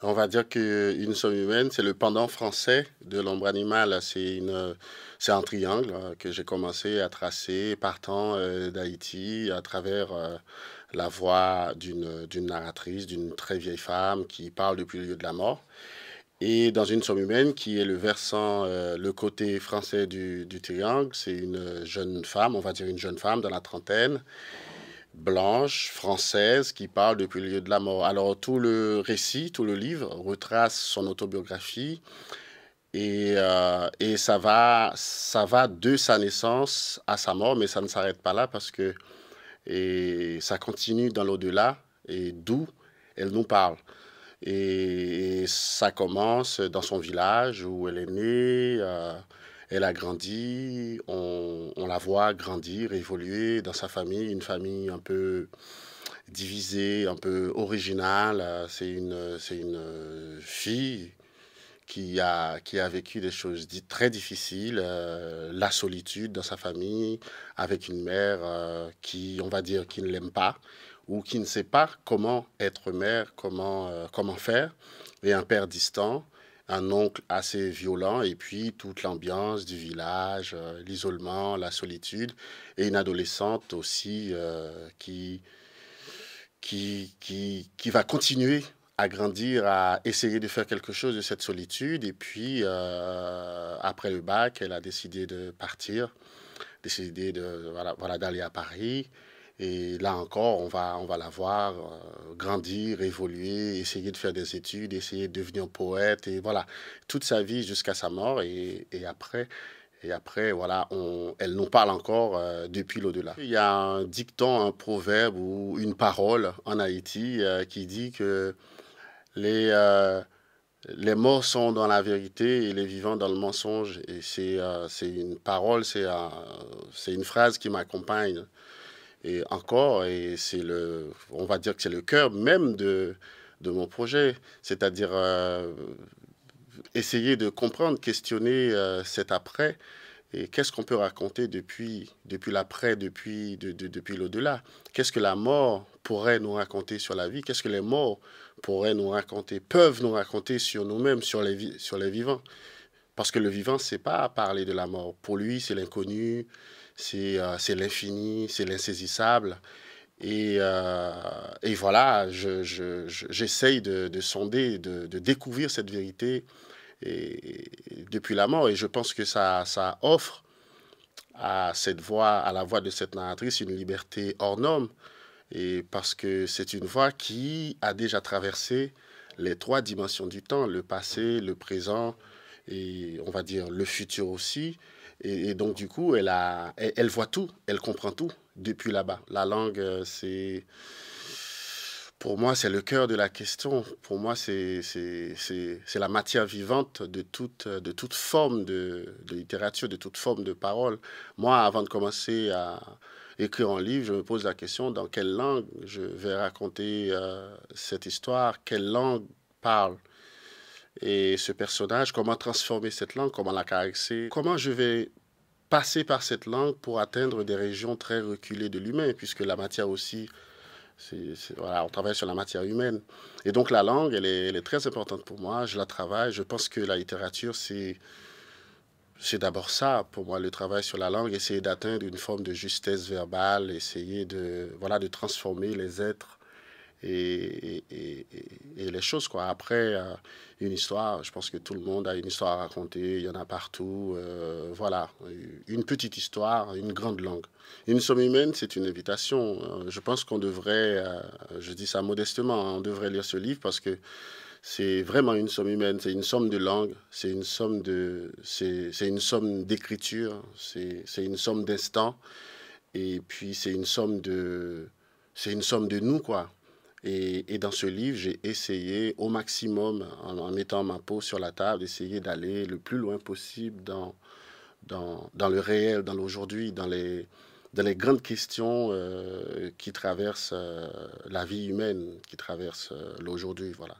On va dire qu'une somme humaine, c'est le pendant français de l'ombre animale. C'est un triangle hein, que j'ai commencé à tracer partant euh, d'Haïti à travers euh, la voix d'une narratrice, d'une très vieille femme qui parle depuis le lieu de la mort. Et dans une somme humaine qui est le versant, euh, le côté français du triangle, c'est une jeune femme, on va dire une jeune femme dans la trentaine, blanche, française, qui parle depuis le lieu de la mort. Alors tout le récit, tout le livre retrace son autobiographie et, euh, et ça, va, ça va de sa naissance à sa mort, mais ça ne s'arrête pas là parce que et ça continue dans l'au-delà et d'où elle nous parle. Et, ça commence dans son village où elle est née. Euh, elle a grandi, on, la voit grandir, évoluer dans sa famille, une famille un peu divisée, un peu originale. C'est une, fille qui a, vécu des choses dites très difficiles, euh, la solitude dans sa famille, avec une mère euh, qui, on va dire, qui ne l'aime pas ou qui ne sait pas comment être mère, comment, euh, comment faire, et un père distant un oncle assez violent et puis toute l'ambiance du village, euh, l'isolement, la solitude et une adolescente aussi euh, qui, qui, qui, va continuer à grandir, à essayer de faire quelque chose de cette solitude et puis euh, après le bac, elle a décidé de partir, décidé de voilà, voilà d'aller à Paris et là encore, on va, on va la voir euh, grandir, évoluer, essayer de faire des études, essayer de devenir poète. Et voilà, toute sa vie jusqu'à sa mort. Et, et, après, et après voilà, on, elle nous parle encore euh, depuis l'au-delà. Il y a un dicton, un proverbe ou une parole en Haïti euh, qui dit que les, les morts sont dans la vérité et les vivants dans le mensonge. Et c'est une parole, c'est une phrase qui m'accompagne et encore, et c'est le, on va dire que c'est le cœur même de, de mon projet, c'est-à-dire euh, essayer de comprendre, questionner euh, cet après et qu'est-ce qu'on peut raconter depuis, depuis l'après, depuis, de, depuis l'au-delà. Qu'est-ce que la mort pourrait nous raconter sur la vie Qu'est-ce que les morts pourraient nous raconter, peuvent nous raconter sur nous-mêmes, sur les, sur les vivants Parce que le vivant, c'est pas à parler de la mort. Pour lui, c'est l'inconnu, euh, c'est l'infini, c'est l'insaisissable. Et, euh, et, voilà, j'essaye je, de, de, sonder, de, de, découvrir cette vérité depuis la mort. Et je pense que ça, ça offre à cette voix, à la voix de cette narratrice, une liberté hors norme. Et parce que c'est une voix qui a déjà traversé les trois dimensions du temps, le passé, le présent et on va dire le futur aussi. Et, donc, du coup, elle, elle, voit tout, elle comprend tout depuis là-bas. La langue, euh, c'est. Pour moi, c'est le cœur de la question. Pour moi, c'est la matière vivante de toute, de toute forme de, littérature, de toute forme de parole. Moi, avant de commencer à écrire un livre, je me pose la question dans quelle langue je vais raconter euh, cette histoire, quelle langue parle et ce personnage, comment transformer cette langue, comment la caresser, comment je vais passer par cette langue pour atteindre des régions très reculées de l'humain, puisque la matière aussi, voilà, on travaille sur la matière humaine. Et donc la langue, elle est, elle est très importante pour moi, je la travaille, je pense que la littérature, c'est... C'est d'abord ça, pour moi, le travail sur la langue, essayer d'atteindre une forme de justesse verbale, essayer de, voilà, de transformer les êtres et, les choses. Quoi. Après, euh, une histoire, je pense que tout le monde a une histoire à raconter, il y en a partout. Euh, voilà, une petite histoire, une grande langue. Une somme humaine, c'est une invitation. Euh, je pense qu'on devrait, je dis ça modestement, hein, on devrait lire ce livre parce que c'est vraiment une somme humaine, c'est une somme de langues c'est une somme de, c'est une somme d'écriture, c'est une somme d'instants, et puis c'est une somme de, c'est une somme de nous quoi. Et, dans ce livre, j'ai essayé au maximum, en, mettant ma peau sur la table, d'essayer d'aller le plus loin possible dans, dans, le réel, dans l'aujourd'hui, dans les, les grandes questions euh, qui traversent euh, la vie humaine, qui traversent euh, l'aujourd'hui. Voilà.